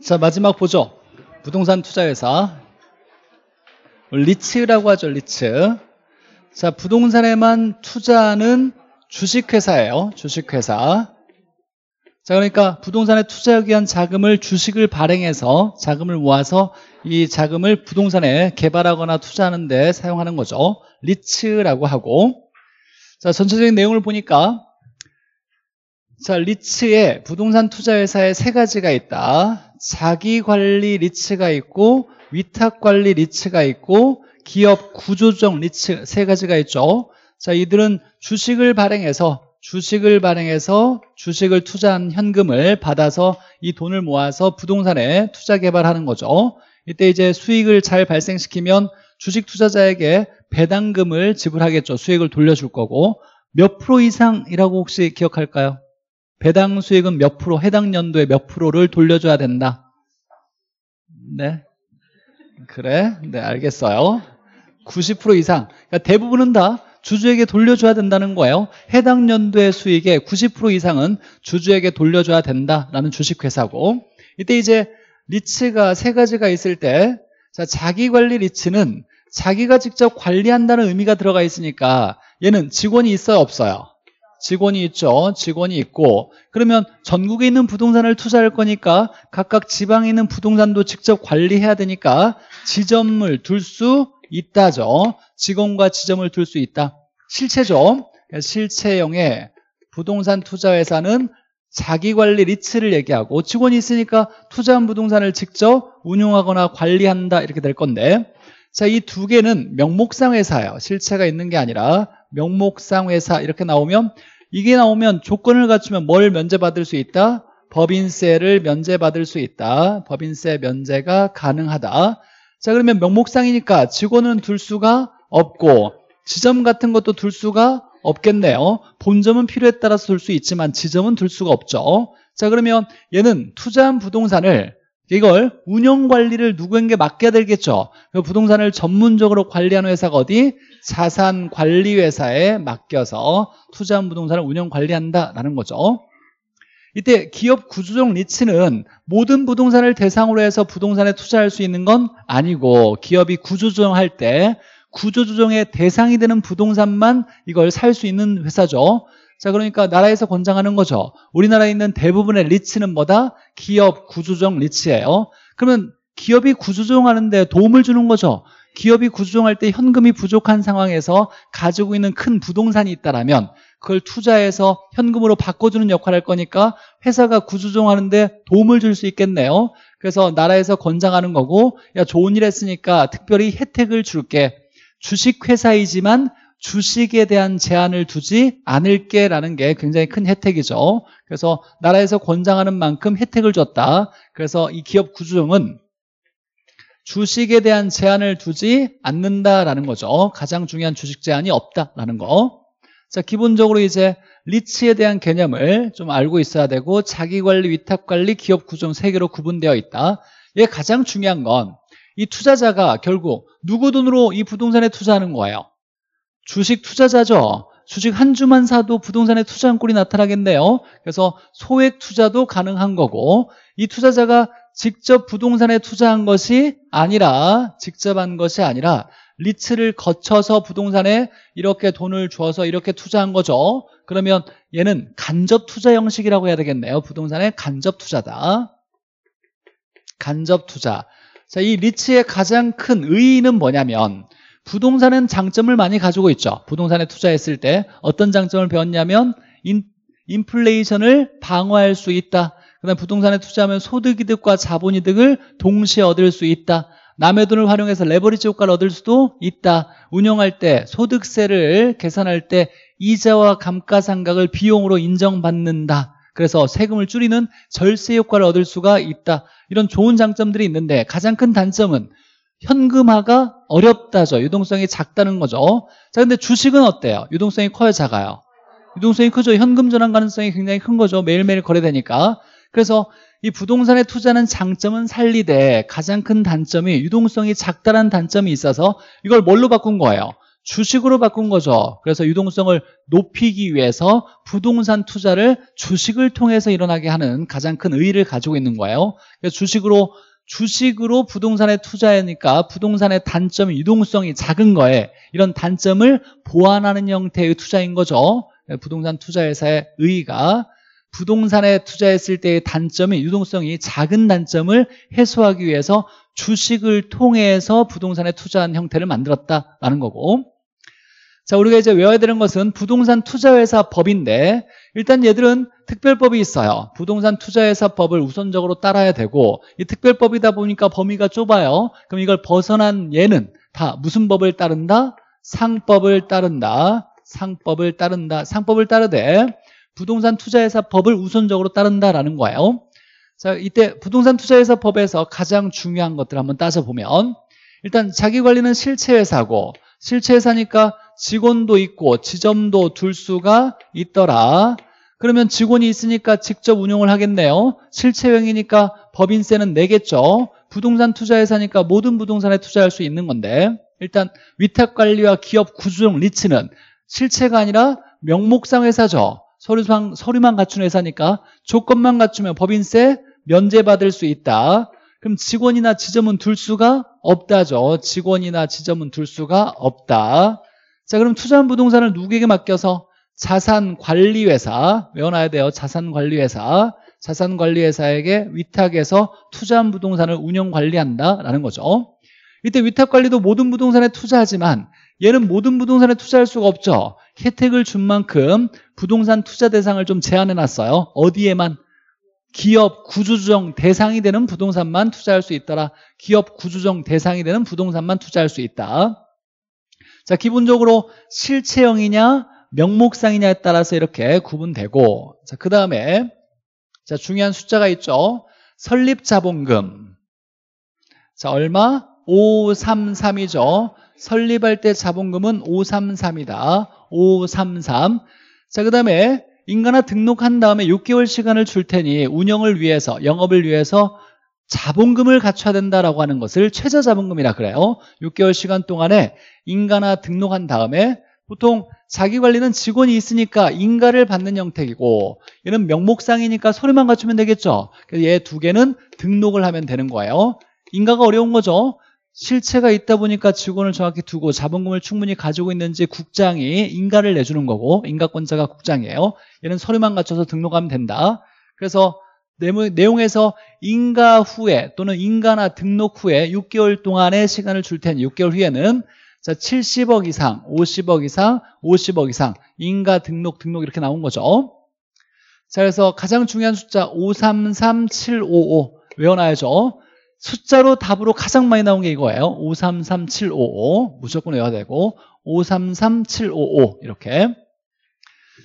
자, 마지막 보죠. 부동산 투자회사. 리츠라고 하죠, 리츠. 자, 부동산에만 투자하는 주식회사예요. 주식회사. 자, 그러니까 부동산에 투자하기 위한 자금을 주식을 발행해서 자금을 모아서 이 자금을 부동산에 개발하거나 투자하는 데 사용하는 거죠. 리츠라고 하고. 자, 전체적인 내용을 보니까 자, 리츠에 부동산 투자 회사에 세 가지가 있다. 자기관리 리츠가 있고 위탁관리 리츠가 있고 기업 구조적 리츠 세 가지가 있죠. 자, 이들은 주식을 발행해서 주식을 발행해서 주식을 투자한 현금을 받아서 이 돈을 모아서 부동산에 투자 개발하는 거죠. 이때 이제 수익을 잘 발생시키면 주식 투자자에게 배당금을 지불하겠죠. 수익을 돌려줄 거고 몇 프로 이상이라고 혹시 기억할까요? 배당 수익은 몇 프로, 해당 연도에 몇 프로를 돌려줘야 된다. 네. 그래. 네, 알겠어요. 90% 이상. 그러니까 대부분은 다 주주에게 돌려줘야 된다는 거예요. 해당 연도의 수익의 90% 이상은 주주에게 돌려줘야 된다라는 주식회사고. 이때 이제 리츠가 세 가지가 있을 때, 자, 자기 관리 리츠는 자기가 직접 관리한다는 의미가 들어가 있으니까 얘는 직원이 있어요, 없어요? 직원이 있죠. 직원이 있고 그러면 전국에 있는 부동산을 투자할 거니까 각각 지방에 있는 부동산도 직접 관리해야 되니까 지점을 둘 수 있다죠. 직원과 지점을 둘 수 있다. 실체죠. 그러니까 실체형의 부동산 투자회사는 자기관리 리츠를 얘기하고 직원이 있으니까 투자한 부동산을 직접 운용하거나 관리한다 이렇게 될 건데 자 이 두 개는 명목상 회사예요. 실체가 있는 게 아니라 명목상 회사 이렇게 나오면 이게 나오면 조건을 갖추면 뭘 면제받을 수 있다? 법인세를 면제받을 수 있다. 법인세 면제가 가능하다. 자 그러면 명목상이니까 직원은 둘 수가 없고 지점 같은 것도 둘 수가 없겠네요. 본점은 필요에 따라서 둘 수 있지만 지점은 둘 수가 없죠. 자 그러면 얘는 투자한 부동산을 이걸 운영 관리를 누구에게 맡겨야 되겠죠. 그 부동산을 전문적으로 관리하는 회사가 어디? 자산 관리 회사에 맡겨서 투자한 부동산을 운영 관리한다라는 거죠. 이때 기업 구조적 리츠는 모든 부동산을 대상으로 해서 부동산에 투자할 수 있는 건 아니고 기업이 구조조정할 때 구조조정의 대상이 되는 부동산만 이걸 살 수 있는 회사죠. 자 그러니까 나라에서 권장하는 거죠. 우리나라에 있는 대부분의 리츠는 뭐다? 기업 구조조정 리츠예요. 그러면 기업이 구조조정하는데 도움을 주는 거죠. 기업이 구조조정할 때 현금이 부족한 상황에서 가지고 있는 큰 부동산이 있다라면 그걸 투자해서 현금으로 바꿔주는 역할을 할 거니까 회사가 구조조정하는데 도움을 줄 수 있겠네요. 그래서 나라에서 권장하는 거고 야 좋은 일 했으니까 특별히 혜택을 줄게. 주식회사이지만 주식에 대한 제한을 두지 않을게라는 게 굉장히 큰 혜택이죠. 그래서 나라에서 권장하는 만큼 혜택을 줬다. 그래서 이 기업 구조정은 주식에 대한 제한을 두지 않는다라는 거죠. 가장 중요한 주식 제한이 없다라는 거. 자, 기본적으로 이제 리츠에 대한 개념을 좀 알고 있어야 되고 자기관리, 위탁관리, 기업구조정 세 개로 구분되어 있다. 얘 가장 중요한 건 이 투자자가 결국 누구 돈으로 이 부동산에 투자하는 거예요? 주식 투자자죠. 주식 한 주만 사도 부동산에 투자 한 꼴이 나타나겠네요. 그래서 소액 투자도 가능한 거고 이 투자자가 직접 부동산에 투자한 것이 아니라 직접 한 것이 아니라 리츠를 거쳐서 부동산에 이렇게 돈을 줘서 이렇게 투자한 거죠. 그러면 얘는 간접 투자 형식이라고 해야 되겠네요. 부동산의 간접 투자다. 간접 투자. 자, 이 리츠의 가장 큰 의의는 뭐냐면 부동산은 장점을 많이 가지고 있죠. 부동산에 투자했을 때 어떤 장점을 배웠냐면 인, 인플레이션을 방어할 수 있다. 그다음 부동산에 투자하면 소득이득과 자본이득을 동시에 얻을 수 있다. 남의 돈을 활용해서 레버리지 효과를 얻을 수도 있다. 운영할 때 소득세를 계산할 때 이자와 감가상각을 비용으로 인정받는다. 그래서 세금을 줄이는 절세 효과를 얻을 수가 있다. 이런 좋은 장점들이 있는데 가장 큰 단점은 현금화가 어렵다죠. 유동성이 작다는 거죠. 자, 근데 주식은 어때요? 유동성이 커요, 작아요? 유동성이 크죠. 현금 전환 가능성이 굉장히 큰 거죠. 매일매일 거래되니까. 그래서 이 부동산에 투자는 장점은 살리되 가장 큰 단점이 유동성이 작다는 단점이 있어서 이걸 뭘로 바꾼 거예요? 주식으로 바꾼 거죠. 그래서 유동성을 높이기 위해서 부동산 투자를 주식을 통해서 일어나게 하는 가장 큰 의의를 가지고 있는 거예요. 주식으로 주식으로 부동산에 투자하니까 부동산의 단점이 유동성이 작은 거에 이런 단점을 보완하는 형태의 투자인 거죠. 부동산 투자회사의 의의가 부동산에 투자했을 때의 단점이 유동성이 작은 단점을 해소하기 위해서 주식을 통해서 부동산에 투자한 형태를 만들었다라는 거고 자, 우리가 이제 외워야 되는 것은 부동산 투자회사 법인데 일단 얘들은 특별법이 있어요. 부동산 투자회사 법을 우선적으로 따라야 되고 이 특별법이다 보니까 범위가 좁아요. 그럼 이걸 벗어난 얘는 다 무슨 법을 따른다? 상법을 따른다. 상법을 따른다. 상법을 따르되 부동산 투자회사 법을 우선적으로 따른다라는 거예요. 자, 이때 부동산 투자회사 법에서 가장 중요한 것들 한번 따져보면 일단 자기관리는 실체회사고 실체회사니까 직원도 있고 지점도 둘 수가 있더라. 그러면 직원이 있으니까 직접 운영을 하겠네요. 실체형이니까 법인세는 내겠죠. 부동산 투자회사니까 모든 부동산에 투자할 수 있는 건데 일단 위탁관리와 기업 구조용 리츠는 실체가 아니라 명목상 회사죠. 서류상, 서류만 갖춘 회사니까 조건만 갖추면 법인세 면제받을 수 있다. 그럼 직원이나 지점은 둘 수가 없다죠. 직원이나 지점은 둘 수가 없다. 자, 그럼 투자한 부동산을 누구에게 맡겨서 자산관리회사 외워놔야 돼요. 자산관리회사 자산관리회사에게 위탁해서 투자한 부동산을 운영관리한다라는 거죠. 이때 위탁관리도 모든 부동산에 투자하지만 얘는 모든 부동산에 투자할 수가 없죠. 혜택을 준 만큼 부동산 투자 대상을 좀 제한해 놨어요. 어디에만 기업 구조조정 대상이 되는 부동산만 투자할 수 있더라. 기업 구조조정 대상이 되는 부동산만 투자할 수 있다. 자, 기본적으로 실체형이냐 명목상이냐에 따라서 이렇게 구분되고 자, 그 다음에 자 중요한 숫자가 있죠. 설립자본금 자, 얼마? 533이죠. 설립할 때 자본금은 533이다. 533. 자, 그 다음에 인가나 등록한 다음에 6개월 시간을 줄 테니 운영을 위해서, 영업을 위해서 자본금을 갖춰야 된다라고 하는 것을 최저자본금이라 그래요 6개월 시간 동안에 인가나 등록한 다음에 보통 자기관리는 직원이 있으니까 인가를 받는 형태이고 얘는 명목상이니까 서류만 갖추면 되겠죠 그래서 얘 두 개는 등록을 하면 되는 거예요 인가가 어려운 거죠 실체가 있다 보니까 직원을 정확히 두고 자본금을 충분히 가지고 있는지 국장이 인가를 내주는 거고 인가권자가 국장이에요 얘는 서류만 갖춰서 등록하면 된다 그래서 내용에서 인가 후에 또는 인가나 등록 후에 6개월 동안의 시간을 줄 테니 6개월 후에는 자 70억 이상, 50억 이상, 50억 이상 인가 등록 등록 이렇게 나온 거죠. 자 그래서 가장 중요한 숫자 533755 외워놔야죠. 숫자로 답으로 가장 많이 나온 게 이거예요. 533755 무조건 외워야 되고 533755 이렇게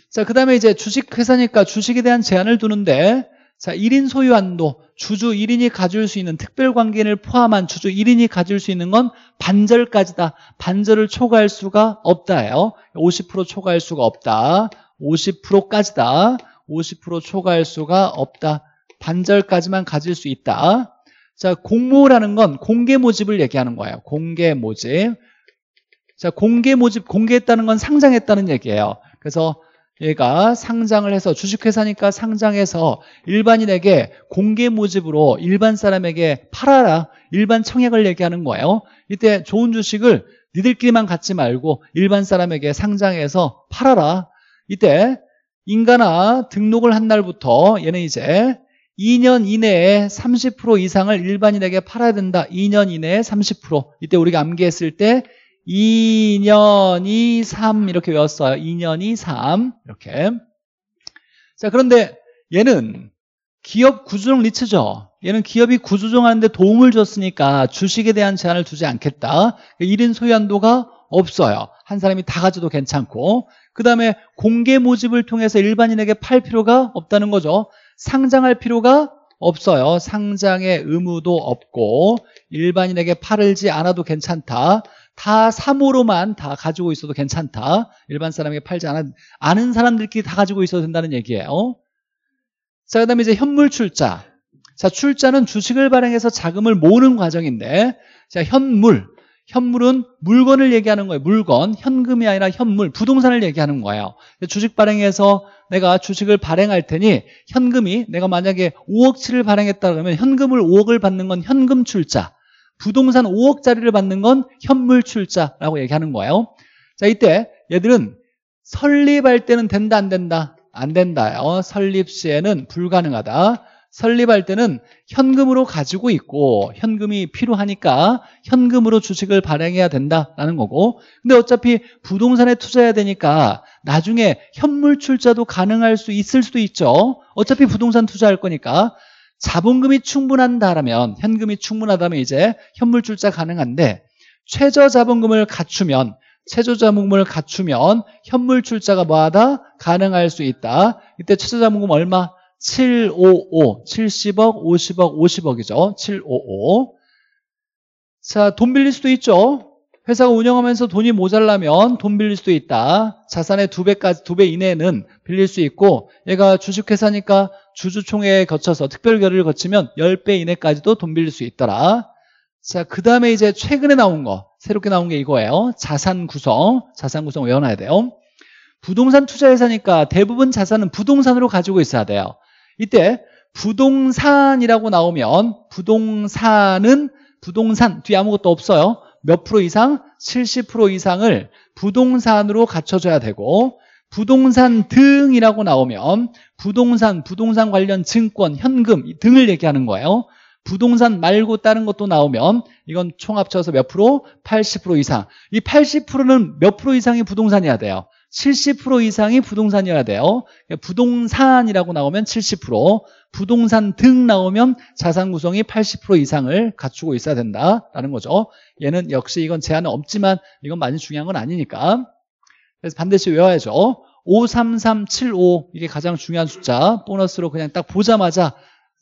자, 그 다음에 이제 주식회사니까 주식에 대한 제한을 두는데 자, 1인 소유 한도, 주주 1인이 가질 수 있는 특별관계인을 포함한 주주 1인이 가질 수 있는 건 반절까지다. 반절을 초과할 수가 없다예요. 50% 초과할 수가 없다. 50%까지다. 50% 초과할 수가 없다. 반절까지만 가질 수 있다. 자, 공모라는 건 공개 모집을 얘기하는 거예요. 공개 모집. 자, 공개 모집, 공개했다는 건 상장했다는 얘기예요. 그래서 얘가 상장을 해서 주식회사니까 상장해서 일반인에게 공개 모집으로 일반 사람에게 팔아라 일반 청약을 얘기하는 거예요 이때 좋은 주식을 니들끼리만 갖지 말고 일반 사람에게 상장해서 팔아라 이때 인가나 등록을 한 날부터 얘는 이제 2년 이내에 30% 이상을 일반인에게 팔아야 된다 2년 이내에 30% 이때 우리가 암기했을 때 2년이 3 이렇게 외웠어요. 2년이 3 이렇게. 자 그런데 얘는 기업 구조론 리츠죠. 얘는 기업이 구조조정하는데 도움을 줬으니까 주식에 대한 제한을 두지 않겠다. 1인 소유한도가 없어요. 한 사람이 다 가져도 괜찮고 그 다음에 공개 모집을 통해서 일반인에게 팔 필요가 없다는 거죠. 상장할 필요가 없어요. 상장의 의무도 없고 일반인에게 팔지 않아도 괜찮다. 다 3호로만 다 가지고 있어도 괜찮다. 일반 사람에게 팔지 않은 아는 사람들끼리 다 가지고 있어도 된다는 얘기예요. 자, 그 다음에 이제 현물 출자. 자, 출자는 주식을 발행해서 자금을 모으는 과정인데, 자, 현물. 현물은 물건을 얘기하는 거예요. 물건. 현금이 아니라 현물. 부동산을 얘기하는 거예요. 주식 발행해서 내가 주식을 발행할 테니 현금이 내가 만약에 5억치를 발행했다 그러면 현금을 5억을 받는 건 현금 출자. 부동산 5억짜리를 받는 건 현물출자라고 얘기하는 거예요. 자, 이때 얘들은 설립할 때는 된다 안 된다? 안 된다요. 설립 시에는 불가능하다. 설립할 때는 현금으로 가지고 있고 현금이 필요하니까 현금으로 주식을 발행해야 된다라는 거고 근데 어차피 부동산에 투자해야 되니까 나중에 현물 출자도 가능할 수 있을 수도 있죠 어차피 부동산 투자할 거니까 자본금이 충분한다라면 현금이 충분하다면 이제 현물출자 가능한데 최저 자본금을 갖추면 최저 자본금을 갖추면 현물출자가 뭐하다 가능할 수 있다. 이때 최저 자본금 얼마? 755, 70억, 50억, 50억이죠. 755. 자, 돈 빌릴 수도 있죠. 회사가 운영하면서 돈이 모자라면 돈 빌릴 수도 있다. 자산의 2 배까지 2배 이내는 빌릴 수 있고 얘가 주식회사니까 주주총회에 거쳐서 특별결의를 거치면 10배 이내까지도 돈 빌릴 수 있더라. 자, 그 다음에 이제 최근에 나온 거, 새롭게 나온 게 이거예요. 자산 구성. 자산 구성 외워놔야 돼요. 부동산 투자회사니까 대부분 자산은 부동산으로 가지고 있어야 돼요. 이때 부동산이라고 나오면 부동산은 부동산 뒤에 아무것도 없어요. 몇 프로 이상? 70% 이상을 부동산으로 갖춰줘야 되고 부동산 등이라고 나오면 부동산, 부동산 관련 증권, 현금 등을 얘기하는 거예요. 부동산 말고 다른 것도 나오면 이건 총 합쳐서 몇 프로? 80% 이상. 이 80%는 몇 프로 이상이 부동산이어야 돼요? 70% 이상이 부동산이어야 돼요. 부동산이라고 나오면 70%, 부동산 등 나오면 자산 구성이 80% 이상을 갖추고 있어야 된다라는 거죠. 얘는 역시 이건 제한은 없지만 이건 많이 중요한 건 아니니까. 그래서 반드시 외워야죠. 53375 어? 이게 가장 중요한 숫자 보너스로 그냥 딱 보자마자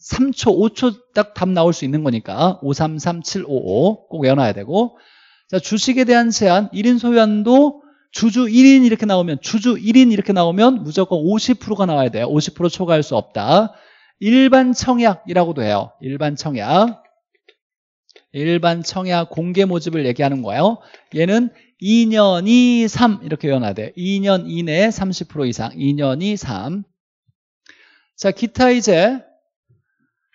3초, 5초 딱 답 나올 수 있는 거니까 53375꼭 외워놔야 되고 자 주식에 대한 제한 1인 소유한도 주주 1인 이렇게 나오면 주주 1인 이렇게 나오면 무조건 50%가 나와야 돼요. 50% 초과할 수 없다. 일반 청약이라고도 해요. 일반 청약. 일반 청약 공개 모집을 얘기하는 거예요. 얘는 2년이 3 이렇게 변화돼 2년 이내에 30% 이상 2년이 3. 자 기타 이제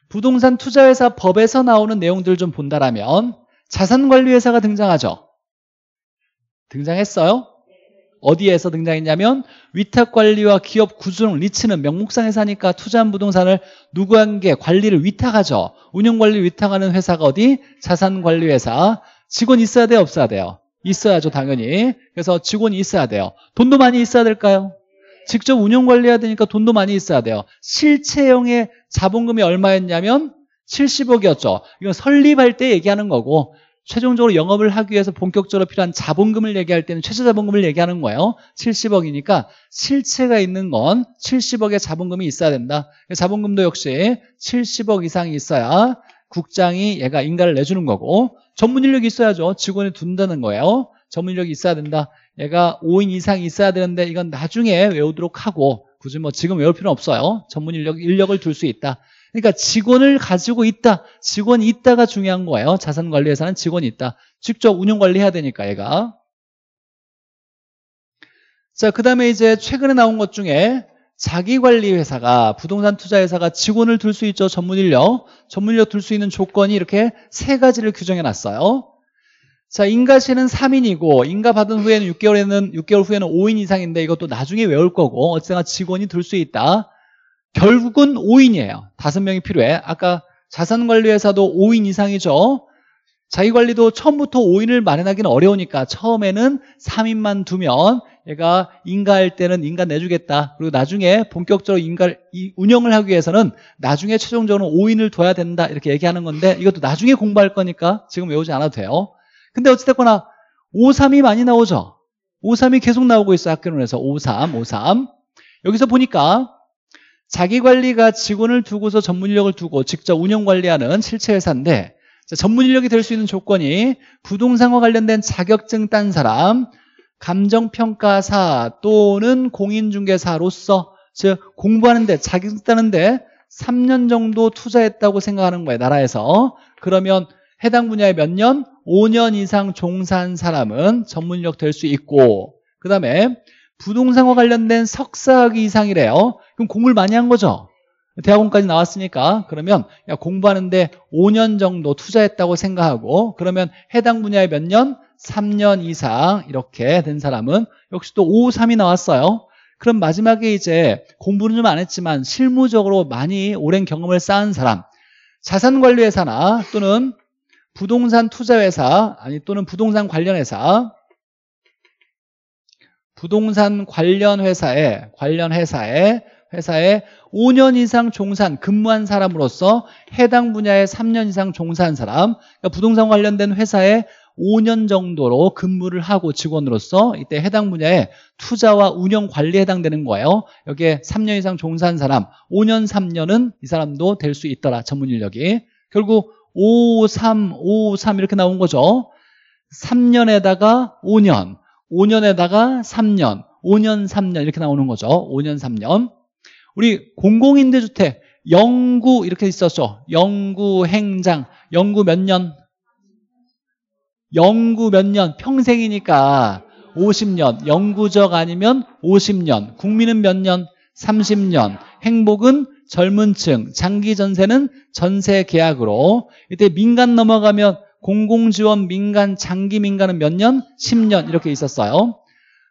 부동산 투자회사 법에서 나오는 내용들 좀 본다라면 자산관리회사가 등장하죠. 등장했어요? 어디에서 등장했냐면 위탁관리와 기업 구조론 리츠는 명목상 회사니까 투자한 부동산을 누구한게 관리를 위탁하죠. 운영관리 위탁하는 회사가 어디? 자산관리회사. 직원 있어야 돼요? 없어야 돼요? 있어야죠 당연히 그래서 직원이 있어야 돼요 돈도 많이 있어야 될까요? 직접 운영관리해야 되니까 돈도 많이 있어야 돼요 실체형의 자본금이 얼마였냐면 70억이었죠 이건 설립할 때 얘기하는 거고 최종적으로 영업을 하기 위해서 본격적으로 필요한 자본금을 얘기할 때는 최저 자본금을 얘기하는 거예요 70억이니까 실체가 있는 건 70억의 자본금이 있어야 된다 자본금도 역시 70억 이상이 있어야 국장이 얘가 인가를 내주는 거고 전문 인력이 있어야죠. 직원이 둔다는 거예요. 전문 인력이 있어야 된다. 얘가 5인 이상이 있어야 되는데 이건 나중에 외우도록 하고 굳이 뭐 지금 외울 필요는 없어요. 전문 인력, 인력을 둘 수 있다. 그러니까 직원을 가지고 있다. 직원이 있다가 중요한 거예요. 자산관리회사는 직원이 있다. 직접 운영관리해야 되니까 얘가. 자, 그 다음에 이제 최근에 나온 것 중에 자기관리회사가 부동산 투자회사가 직원을 둘 수 있죠 전문 인력 전문 인력 둘 수 있는 조건이 이렇게 세 가지를 규정해 놨어요 자 인가시는 3인이고 인가 받은 후에는 6개월에는 6개월 후에는 5인 이상인데 이것도 나중에 외울 거고 어쨌거나 직원이 둘 수 있다 결국은 5인이에요 5명이 필요해 아까 자산관리회사도 5인 이상이죠 자기관리도 처음부터 5인을 마련하기는 어려우니까 처음에는 3인만 두면 얘가 인가할 때는 인가 내주겠다. 그리고 나중에 본격적으로 인가를 운영을 하기 위해서는 나중에 최종적으로 5인을 둬야 된다. 이렇게 얘기하는 건데 이것도 나중에 공부할 거니까 지금 외우지 않아도 돼요. 근데 어찌됐거나 5, 3이 많이 나오죠. 5, 3이 계속 나오고 있어요. 학교론에서 5, 3, 5, 3. 여기서 보니까 자기관리가 직원을 두고서 전문인력을 두고 직접 운영관리하는 실체 회사인데 전문인력이 될 수 있는 조건이 부동산과 관련된 자격증 딴 사람 감정평가사 또는 공인중개사로서 즉 공부하는데 자격증 따는데 3년 정도 투자했다고 생각하는 거예요 나라에서 그러면 해당 분야에 몇 년? 5년 이상 종사한 사람은 전문력 될 수 있고 그 다음에 부동산과 관련된 석사학위 이상이래요 그럼 공부를 많이 한 거죠 대학원까지 나왔으니까 그러면 공부하는데 5년 정도 투자했다고 생각하고 그러면 해당 분야에 몇 년? 3년 이상 이렇게 된 사람은 역시 또 5, 3이 나왔어요. 그럼 마지막에 이제 공부는 좀 안 했지만 실무적으로 많이 오랜 경험을 쌓은 사람 자산관리회사나 또는 부동산 투자회사 아니 또는 부동산 관련 회사 부동산 관련 회사에 관련 회사에 회사에 5년 이상 종산 근무한 사람으로서 해당 분야에 3년 이상 종사한 사람 그러니까 부동산 관련된 회사에 5년 정도로 근무를 하고 직원으로서 이때 해당 분야에 투자와 운영 관리에 해당되는 거예요. 여기에 3년 이상 종사한 사람, 5년, 3년은 이 사람도 될 수 있더라, 전문 인력이. 결국 5, 3, 5, 3 이렇게 나온 거죠. 3년에다가 5년, 5년에다가 3년, 5년, 3년 이렇게 나오는 거죠. 5년, 3년. 우리 공공임대주택, 영구 이렇게 있었죠. 영구 행장, 영구 몇 년? 영구 몇 년, 평생이니까 50년, 영구적 아니면 50년, 국민은 몇 년? 30년, 행복은 젊은 층, 장기 전세는 전세 계약으로 이때 민간 넘어가면 공공지원 민간, 장기 민간은 몇 년? 10년 이렇게 있었어요.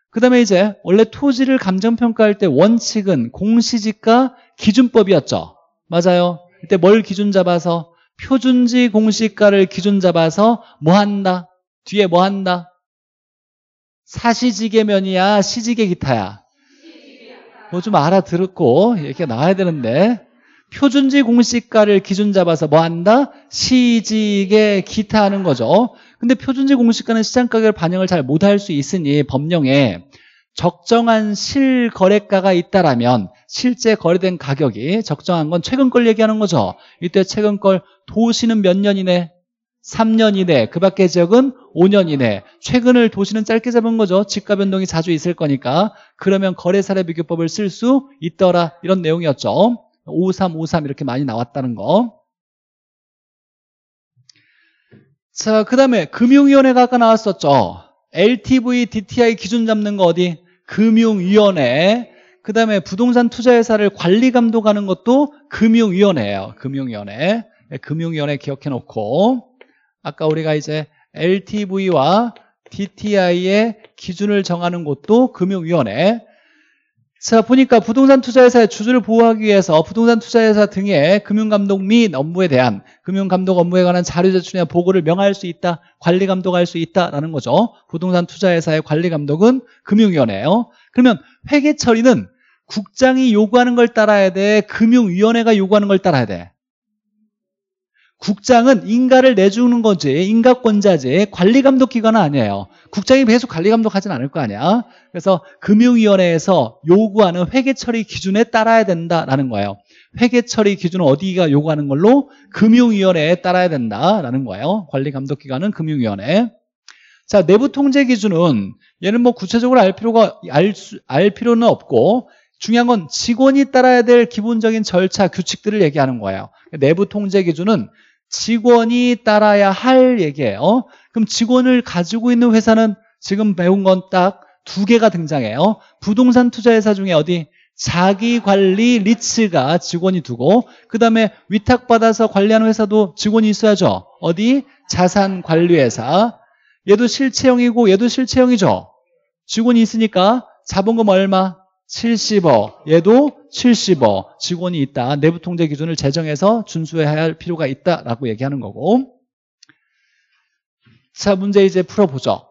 그 다음에 이제 원래 토지를 감정평가할 때 원칙은 공시지가 기준법이었죠. 맞아요. 이때 뭘 기준 잡아서? 표준지 공시가를 기준 잡아서 뭐 한다? 뒤에 뭐 한다? 사시지게면이야, 시지게 기타야. 뭐 좀 알아들었고, 이렇게 나와야 되는데, 표준지 공식가를 기준 잡아서 뭐 한다? 시지게 기타 하는 거죠. 근데 표준지 공식가는 시장가격 반영을 잘 못할 수 있으니 법령에 적정한 실거래가가 있다라면 실제 거래된 가격이 적정한 건 최근 걸 얘기하는 거죠. 이때 최근 걸 도시는 몇 년 이내? 3년 이내. 그 밖의 지역은 5년 이내 최근을 도시는 짧게 잡은 거죠 집값 변동이 자주 있을 거니까 그러면 거래사례 비교법을 쓸 수 있더라 이런 내용이었죠 5353 이렇게 많이 나왔다는 거 자, 그 다음에 금융위원회가 아까 나왔었죠 LTV, DTI 기준 잡는 거 어디? 금융위원회 그 다음에 부동산 투자회사를 관리 감독하는 것도 금융위원회예요 금융위원회 네, 금융위원회 기억해놓고 아까 우리가 이제 LTV와 DTI의 기준을 정하는 곳도 금융위원회 자 보니까 부동산 투자회사의 주주를 보호하기 위해서 부동산 투자회사 등의 금융감독 및 업무에 대한 금융감독 업무에 관한 자료 제출이나 보고를 명할 수 있다 관리감독할 수 있다라는 거죠 부동산 투자회사의 관리감독은 금융위원회예요 그러면 회계 처리는 국장이 요구하는 걸 따라야 돼 금융위원회가 요구하는 걸 따라야 돼 국장은 인가를 내주는 거지 인가권자지 관리감독기관은 아니에요 국장이 계속 관리감독하진 않을 거 아니야 그래서 금융위원회에서 요구하는 회계처리 기준에 따라야 된다라는 거예요 회계처리 기준은 어디가 요구하는 걸로 금융위원회에 따라야 된다라는 거예요 관리감독기관은 금융위원회 자 내부통제 기준은 얘는 뭐 구체적으로 알 필요가 알, 수, 알 필요는 없고 중요한 건 직원이 따라야 될 기본적인 절차 규칙들을 얘기하는 거예요 내부 통제 기준은 직원이 따라야 할 얘기예요. 어? 그럼 직원을 가지고 있는 회사는 지금 배운 건 딱 두 개가 등장해요. 부동산 투자회사 중에 어디? 자기관리 리츠가 직원이 두고 그 다음에 위탁받아서 관리하는 회사도 직원이 있어야죠. 어디? 자산관리회사. 얘도 실체형이고 얘도 실체형이죠. 직원이 있으니까 자본금 얼마? 70억, 얘도 70억 직원이 있다. 내부 통제 기준을 제정해서 준수해야 할 필요가 있다라고 얘기하는 거고. 자, 문제 이제 풀어보죠.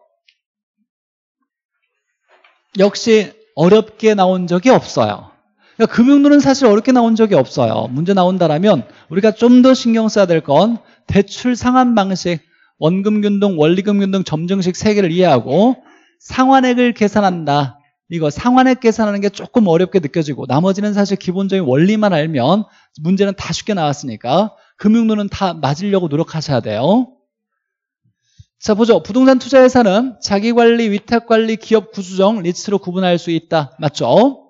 역시 어렵게 나온 적이 없어요. 그러니까 금융론은 사실 어렵게 나온 적이 없어요. 문제 나온다라면 우리가 좀 더 신경 써야 될 건 대출 상환 방식, 원금 균등, 원리금 균등, 점증식 세 개를 이해하고 상환액을 계산한다. 이거 상환액 계산하는 게 조금 어렵게 느껴지고 나머지는 사실 기본적인 원리만 알면 문제는 다 쉽게 나왔으니까 금융론은 다 맞으려고 노력하셔야 돼요. 자 보죠. 부동산 투자 회사는 자기관리, 위탁관리, 기업 구조정, 리츠로 구분할 수 있다. 맞죠?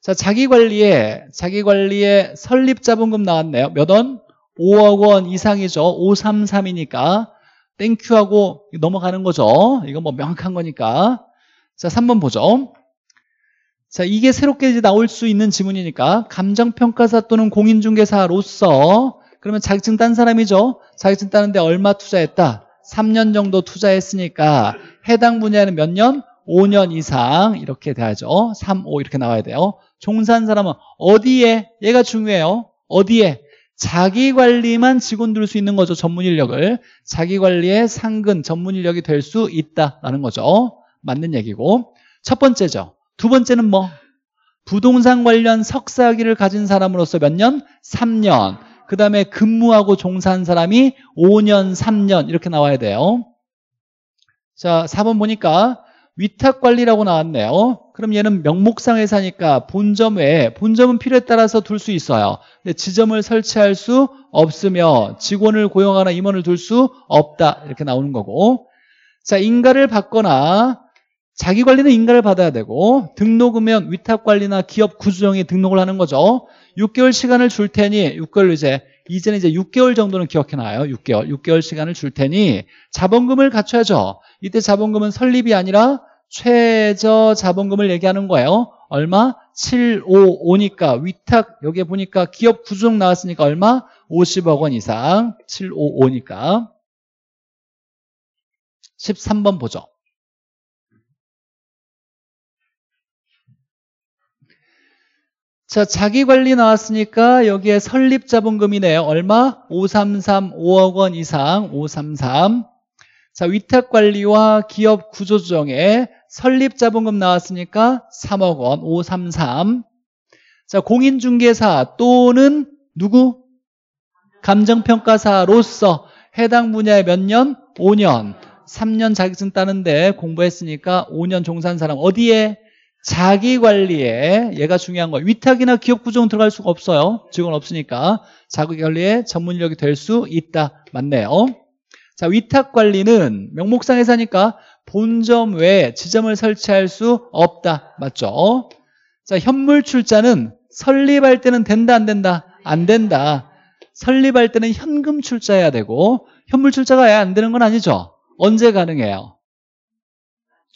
자 자기관리에 자기관리에 설립자본금 나왔네요. 몇 원? 5억 원 이상이죠. 533이니까 땡큐하고 넘어가는 거죠. 이건 뭐 명확한 거니까. 자 3번 보죠. 자, 이게 새롭게 나올 수 있는 지문이니까 감정평가사 또는 공인중개사로서 그러면 자격증 딴 사람이죠. 자격증 따는데 얼마 투자했다? 3년 정도 투자했으니까 해당 분야는 몇 년? 5년 이상 이렇게 돼야죠. 3, 5 이렇게 나와야 돼요. 종사한 사람은 어디에? 얘가 중요해요. 어디에? 자기관리만 직원 들수 있는 거죠. 전문 인력을. 자기관리의 상근 전문 인력이 될 수 있다라는 거죠. 맞는 얘기고. 첫 번째죠. 두 번째는 뭐? 부동산 관련 석사학위를 가진 사람으로서 몇 년? 3년. 그 다음에 근무하고 종사한 사람이 5년, 3년 이렇게 나와야 돼요. 자, 4번 보니까 위탁관리라고 나왔네요. 그럼 얘는 명목상 회사니까 본점 외에 본점은 필요에 따라서 둘 수 있어요. 근데 지점을 설치할 수 없으며 직원을 고용하거나 임원을 둘 수 없다 이렇게 나오는 거고 자 인가를 받거나 자기관리는 인가를 받아야 되고 등록으면 위탁관리나 기업 구조정에 등록을 하는 거죠. 6개월 시간을 줄 테니 6개월 이제 이제는 이제 6개월 정도는 기억해놔요. 6개월 6개월 시간을 줄 테니 자본금을 갖춰야죠. 이때 자본금은 설립이 아니라 최저 자본금을 얘기하는 거예요. 얼마? 755니까 위탁 여기에 보니까 기업 구조정 나왔으니까 얼마? 50억 원 이상 755니까 13번 보죠. 자, 자기관리 나왔으니까 여기에 설립자본금이네요. 얼마? 533 5억 원 이상 533 자, 위탁관리와 기업 구조조정에 설립자본금 나왔으니까 3억 원533 자, 공인중개사 또는 누구? 감정평가사로서 해당 분야에 몇 년? 5년 3년 자격증 따는데 공부했으니까 5년 종사한 사람 어디에? 자기 관리에 얘가 중요한 거예요. 위탁이나 기업 구조는 들어갈 수가 없어요. 직원 없으니까 자기 관리에 전문 력이될 수 있다. 맞네요. 자, 위탁 관리는 명목상 회사니까 본점 외 지점을 설치할 수 없다. 맞죠? 자, 현물 출자는 설립할 때는 된다 안 된다? 안 된다. 설립할 때는 현금 출자해야 되고 현물 출자가 안 되는 건 아니죠. 언제 가능해요?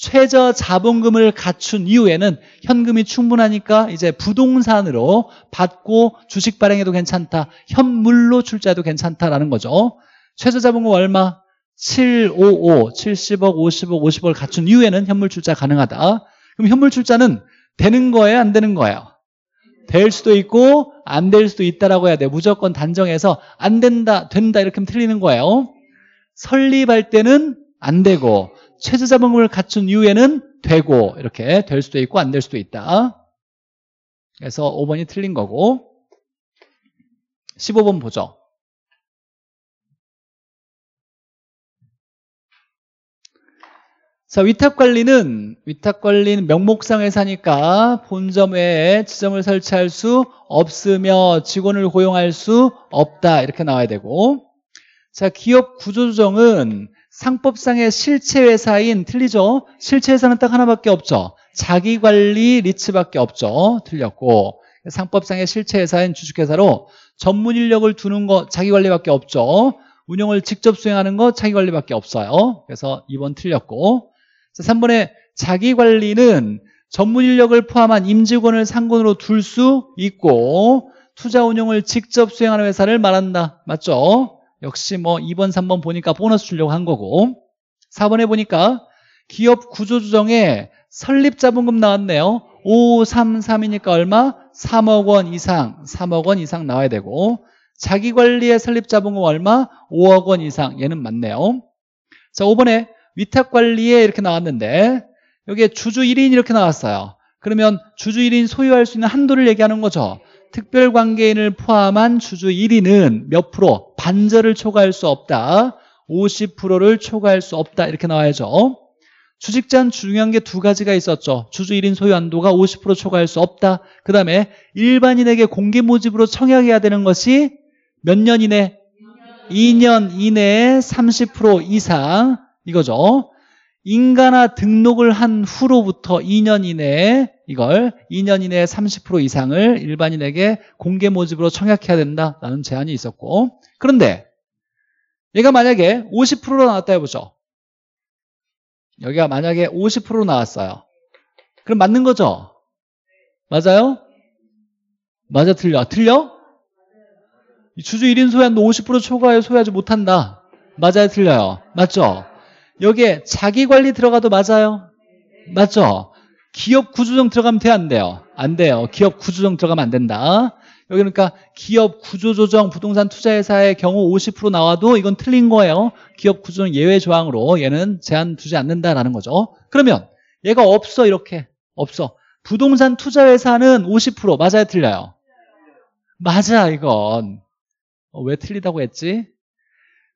최저 자본금을 갖춘 이후에는 현금이 충분하니까 이제 부동산으로 받고 주식 발행해도 괜찮다. 현물로 출자해도 괜찮다라는 거죠. 최저 자본금 얼마? 755, 70억, 50억, 50억을 갖춘 이후에는 현물 출자 가능하다. 그럼 현물 출자는 되는 거예요? 안 되는 거예요? 될 수도 있고 안 될 수도 있다라고 해야 돼요. 무조건 단정해서 안 된다, 된다 이렇게 하면 틀리는 거예요. 설립할 때는 안 되고 최저자본금을 갖춘 이후에는 되고 이렇게 될 수도 있고 안 될 수도 있다. 그래서 5번이 틀린 거고 15번 보죠. 자, 위탁관리는 위탁관리는 명목상에서 하니까 본점 외에 지점을 설치할 수 없으며 직원을 고용할 수 없다 이렇게 나와야 되고 자, 기업 구조조정은 상법상의 실체회사인 틀리죠? 실체회사는 딱 하나밖에 없죠. 자기관리 리츠밖에 없죠. 틀렸고 상법상의 실체회사인 주식회사로 전문 인력을 두는 거 자기관리밖에 없죠. 운영을 직접 수행하는 거 자기관리밖에 없어요. 그래서 2번 틀렸고 3번에 자기관리는 전문 인력을 포함한 임직원을 상권으로 둘 수 있고 투자 운영을 직접 수행하는 회사를 말한다. 맞죠? 역시 뭐 2번, 3번 보니까 보너스 주려고 한 거고 4번에 보니까 기업 구조조정에 설립자본금 나왔네요. 533이니까 얼마? 3억 원 이상, 3억 원 이상 나와야 되고 자기관리의 설립자본금 얼마? 5억 원 이상, 얘는 맞네요. 자, 5번에 위탁관리에 이렇게 나왔는데 여기에 주주 1인 이렇게 나왔어요. 그러면 주주 1인 소유할 수 있는 한도를 얘기하는 거죠. 특별 관계인을 포함한 주주 1위는 몇 프로? 반절을 초과할 수 없다. 50%를 초과할 수 없다. 이렇게 나와야죠. 주식자는 중요한 게 두 가지가 있었죠. 주주 1인 소유한도가 50% 초과할 수 없다. 그 다음에 일반인에게 공개 모집으로 청약해야 되는 것이 몇 년 이내? 2년 이내에 30% 이상 이거죠. 인가나 등록을 한 후로부터 2년 이내에 이걸 2년 이내에 30% 이상을 일반인에게 공개 모집으로 청약해야 된다라는 제안이 있었고 그런데 얘가 만약에 50%로 나왔다 해보죠 여기가 만약에 50%로 나왔어요 그럼 맞는 거죠? 맞아요? 맞아 틀려? 틀려? 주주 1인 소유한도50% 초과해 소유하지 못한다 맞아요 틀려요? 맞죠? 여기에 자기관리 들어가도 맞아요? 맞죠? 기업 구조정 들어가면 돼, 안 돼요? 안 돼요. 기업 구조정 들어가면 안 된다. 여기 그러니까 기업 구조조정 부동산 투자회사의 경우 50% 나와도 이건 틀린 거예요. 기업 구조정 예외 조항으로 얘는 제한 두지 않는다라는 거죠. 그러면 얘가 없어, 이렇게. 없어. 부동산 투자회사는 50% 맞아요, 틀려요? 맞아, 이건. 어, 왜 틀리다고 했지?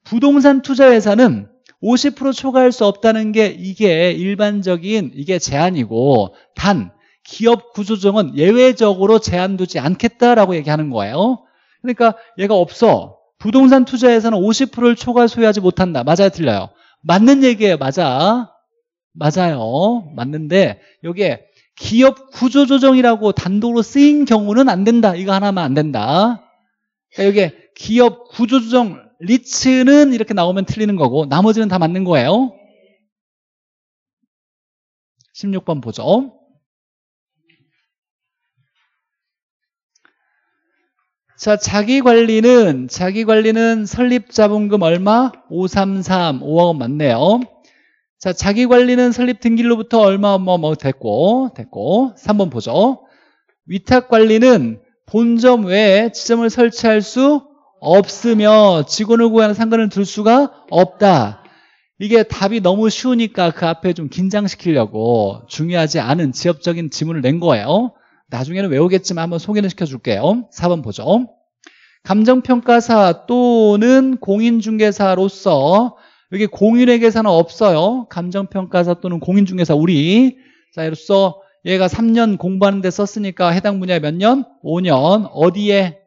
부동산 투자회사는 50% 초과할 수 없다는 게 이게 일반적인 이게 제한이고 단 기업 구조정은 예외적으로 제한 두지 않겠다라고 얘기하는 거예요. 그러니까 얘가 없어. 부동산 투자에서는 50%를 초과 소유하지 못한다. 맞아요, 틀려요? 맞는 얘기예요. 맞아. 맞아요. 맞는데 여기에 기업 구조 조정이라고 단독으로 쓰인 경우는 안 된다. 이거 하나만 안 된다. 그러니까 여기에 기업 구조 조정 리츠는 이렇게 나오면 틀리는 거고 나머지는 다 맞는 거예요. 16번 보죠. 자, 자기 관리는, 자기 관리는 설립자본금 얼마? 533, 5억 원 맞네요. 자, 자기 관리는 설립 등기로부터 얼마, 뭐, 뭐, 됐고, 됐고. 3번 보죠. 위탁 관리는 본점 외에 지점을 설치할 수 없으며 직원을 구하는 상관을 둘 수가 없다. 이게 답이 너무 쉬우니까 그 앞에 좀 긴장시키려고 중요하지 않은 지엽적인 지문을 낸 거예요. 나중에는 외우겠지만 한번 소개를 시켜줄게요. 4번 보죠. 감정평가사 또는 공인중개사로서 여기 공인회계사는 없어요. 감정평가사 또는 공인중개사 우리 자 이로써 얘가 3년 공부하는 데 썼으니까 해당 분야 몇 년? 5년 어디에?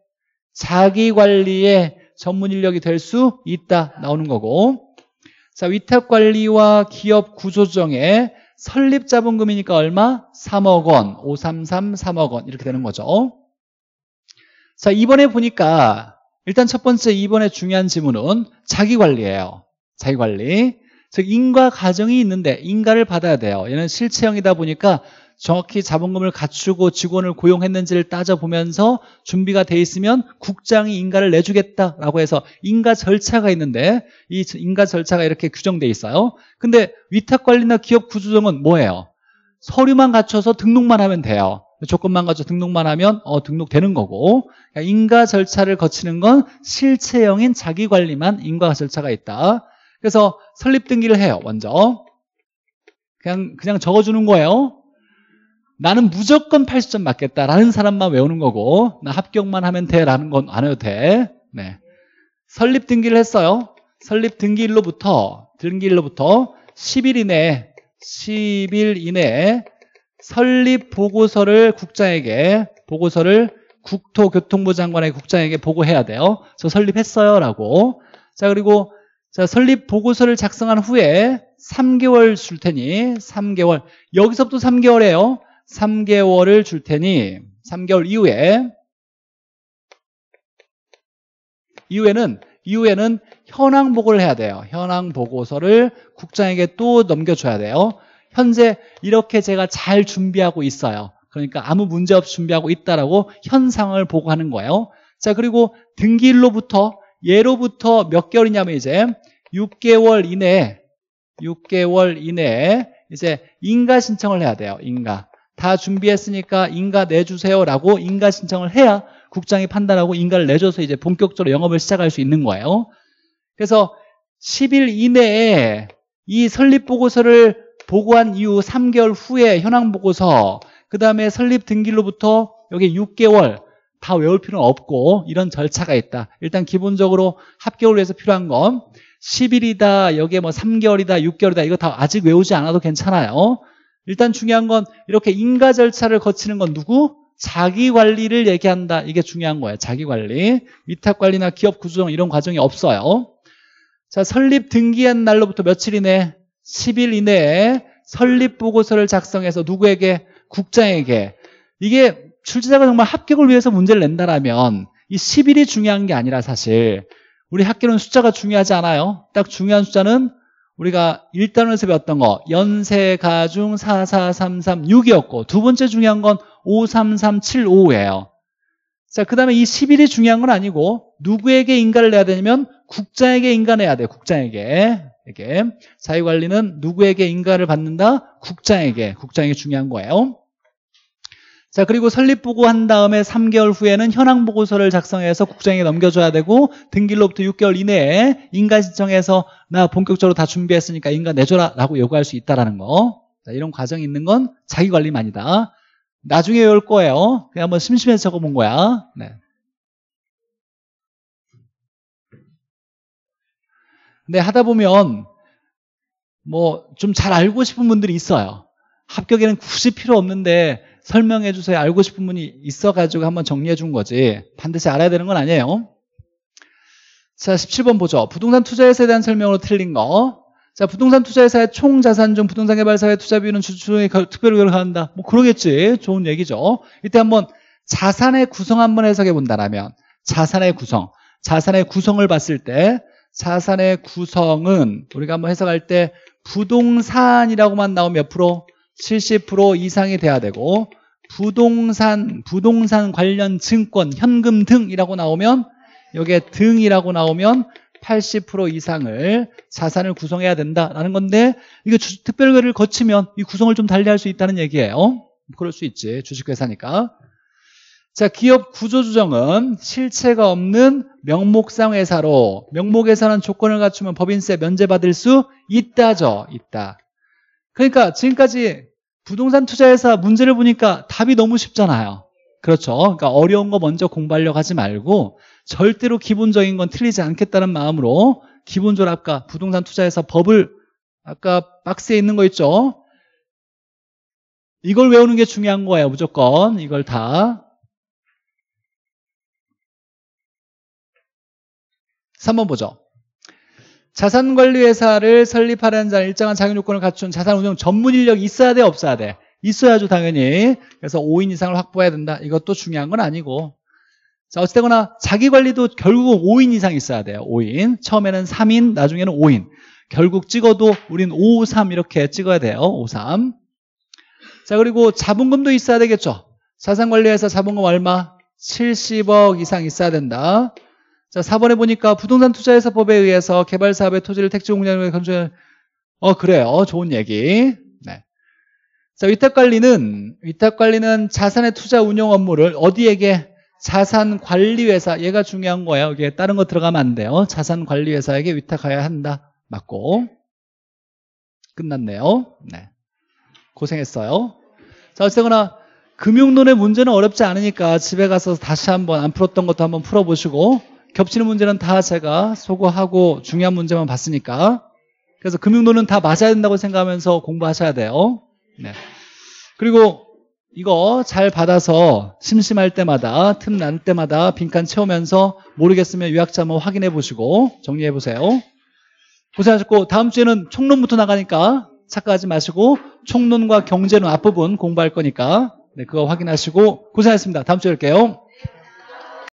자기관리의 전문 인력이 될 수 있다 나오는 거고 자 위탁관리와 기업 구조정의 설립자본금이니까 얼마? 3억 원, 533 3억 원 이렇게 되는 거죠 자 이번에 보니까 일단 첫 번째 이번에 중요한 질문은 자기관리예요 자기관리 즉 인과 가정이 있는데 인과를 받아야 돼요 얘는 실체형이다 보니까 정확히 자본금을 갖추고 직원을 고용했는지를 따져보면서 준비가 돼 있으면 국장이 인가를 내주겠다라고 해서 인가 절차가 있는데 이 인가 절차가 이렇게 규정돼 있어요. 근데 위탁관리나 기업 구조정은 뭐예요? 서류만 갖춰서 등록만 하면 돼요. 조건만 가지고 등록만 하면 어, 등록되는 거고 그러니까 인가 절차를 거치는 건 실체형인 자기관리만 인가 절차가 있다 그래서 설립 등기를 해요 먼저 그냥 그냥 적어주는 거예요 나는 무조건 80점 맞겠다라는 사람만 외우는 거고 나 합격만 하면 돼라는 건 안 해도 돼. 네. 설립 등기를 했어요. 설립 등기일로부터 등기일로부터 10일 이내 10일 이내에 설립 보고서를 국장에게 보고서를 국토교통부 장관의 국장에게 보고해야 돼요. 저 설립했어요라고. 자 그리고 자 설립 보고서를 작성한 후에 3개월 줄 테니 3개월 여기서부터 3개월이에요. 3개월을 줄 테니 3개월 이후에 이후에는 이후에는 현황 보고를 해야 돼요. 현황 보고서를 국장에게 또 넘겨줘야 돼요. 현재 이렇게 제가 잘 준비하고 있어요. 그러니까 아무 문제 없이 준비하고 있다라고 현상을 보고하는 거예요. 자 그리고 등기일로부터 예로부터 몇 개월이냐면 이제 6개월 이내에 6개월 이내 이제 인가 신청을 해야 돼요. 인가. 다 준비했으니까 인가 내주세요라고 인가 신청을 해야 국장이 판단하고 인가를 내줘서 이제 본격적으로 영업을 시작할 수 있는 거예요. 그래서 10일 이내에 이 설립 보고서를 보고한 이후 3개월 후에 현황 보고서, 그 다음에 설립 등기로부터 여기 6개월 다 외울 필요는 없고 이런 절차가 있다. 일단 기본적으로 합격을 위해서 필요한 건 10일이다, 여기에 뭐 3개월이다, 6개월이다 이거 다 아직 외우지 않아도 괜찮아요. 일단 중요한 건 이렇게 인가 절차를 거치는 건 누구? 자기 관리를 얘기한다. 이게 중요한 거예요. 자기 관리. 위탁 관리나 기업 구조정 이런 과정이 없어요. 자, 설립 등기한 날로부터 며칠 이내, 10일 이내에 설립 보고서를 작성해서 누구에게? 국장에게. 이게 출제자가 정말 합격을 위해서 문제를 낸다라면 이 10일이 중요한 게 아니라 사실 우리 학교는 숫자가 중요하지 않아요. 딱 중요한 숫자는 우리가 1단원에서 배웠던 거 연세, 가중, 4, 4, 3, 3, 6이었고 두 번째 중요한 건 5, 3, 3, 7, 5예요. 자, 그 다음에 이 11이 중요한 건 아니고 누구에게 인가를 내야 되냐면 국장에게 인가내야돼 국장에게. 이게 사유관리는 누구에게 인가를 받는다? 국장에게. 국장에게 중요한 거예요. 자, 그리고 설립 보고한 다음에 3개월 후에는 현황 보고서를 작성해서 국장에 넘겨줘야 되고 등기로부터 6개월 이내에 인가 신청해서 나 본격적으로 다 준비했으니까 인가 내줘라라고 요구할 수 있다라는 거. 자, 이런 과정이 있는 건 자기 관리만이다. 나중에 올 거예요. 그냥 한번 심심해서 적어본 거야. 네. 근데 하다 보면 뭐 좀 잘 알고 싶은 분들이 있어요. 합격에는 굳이 필요 없는데 설명해 주세요. 알고 싶은 분이 있어가지고 한번 정리해 준 거지. 반드시 알아야 되는 건 아니에요. 자, 17번 보죠. 부동산 투자회사에 대한 설명으로 틀린 거. 자, 부동산 투자회사의 총 자산 중 부동산 개발사의 투자 비율은 주주의 특별히 결과한다. 뭐 그러겠지. 좋은 얘기죠. 이때 한번 자산의 구성 한번 해석해 본다라면 자산의 구성, 자산의 구성을 봤을 때 자산의 구성은 우리가 한번 해석할 때 부동산이라고만 나오면 몇 프로? 70% 이상이 돼야 되고 부동산, 부동산 관련 증권, 현금 등이라고 나오면 여기에 등이라고 나오면 80% 이상을 자산을 구성해야 된다라는 건데 이게 특별거래를 거치면 이 구성을 좀 달리할 수 있다는 얘기예요. 그럴 수 있지. 주식회사니까. 자, 기업 구조조정은 실체가 없는 명목상 회사로 명목회사는 조건을 갖추면 법인세 면제받을 수 있다죠. 있다. 그러니까 지금까지 부동산 투자에서 문제를 보니까 답이 너무 쉽잖아요. 그렇죠. 그러니까 어려운 거 먼저 공부하려고 하지 말고 절대로 기본적인 건 틀리지 않겠다는 마음으로 기본조합과 부동산 투자에서 법을 아까 박스에 있는 거 있죠. 이걸 외우는 게 중요한 거예요. 무조건 이걸 다. 3번 보죠. 자산관리회사를 설립하라는 자 일정한 자격 요건을 갖춘 자산운용 전문 인력이 있어야 돼 없어야 돼 있어야죠 당연히 그래서 5인 이상을 확보해야 된다 이것도 중요한 건 아니고 자 어찌되거나 자기관리도 결국은 5인 이상 있어야 돼요 5인 처음에는 3인 나중에는 5인 결국 찍어도 우린 5, 3 이렇게 찍어야 돼요 5, 3. 자 그리고 자본금도 있어야 되겠죠 자산관리회사 자본금 얼마? 70억 이상 있어야 된다 자, 4번에 보니까 부동산 투자회서 법에 의해서 개발 사업의 토지를 택지 공장에 건설 어, 그래요. 어, 좋은 얘기. 네. 자, 위탁 관리는 위탁 관리는 자산의 투자 운용 업무를 어디에게 자산 관리 회사 얘가 중요한 거야. 여기에 다른 거 들어가면 안 돼요. 자산 관리 회사에게 위탁해야 한다. 맞고. 끝났네요. 네. 고생했어요. 자, 어쨌거나 금융론의 문제는 어렵지 않으니까 집에 가서 다시 한번 안 풀었던 것도 한번 풀어보시고 겹치는 문제는 다 제가 소거하고 중요한 문제만 봤으니까 그래서 금융론은다 맞아야 된다고 생각하면서 공부하셔야 돼요. 네. 그리고 이거 잘 받아서 심심할 때마다 틈날 때마다 빈칸 채우면서 모르겠으면 요약자 한번 확인해 보시고 정리해 보세요. 고생하셨고 다음 주에는 총론부터 나가니까 착각하지 마시고 총론과 경제는 앞부분 공부할 거니까 네, 그거 확인하시고 고생하셨습니다. 다음 주에 뵐게요.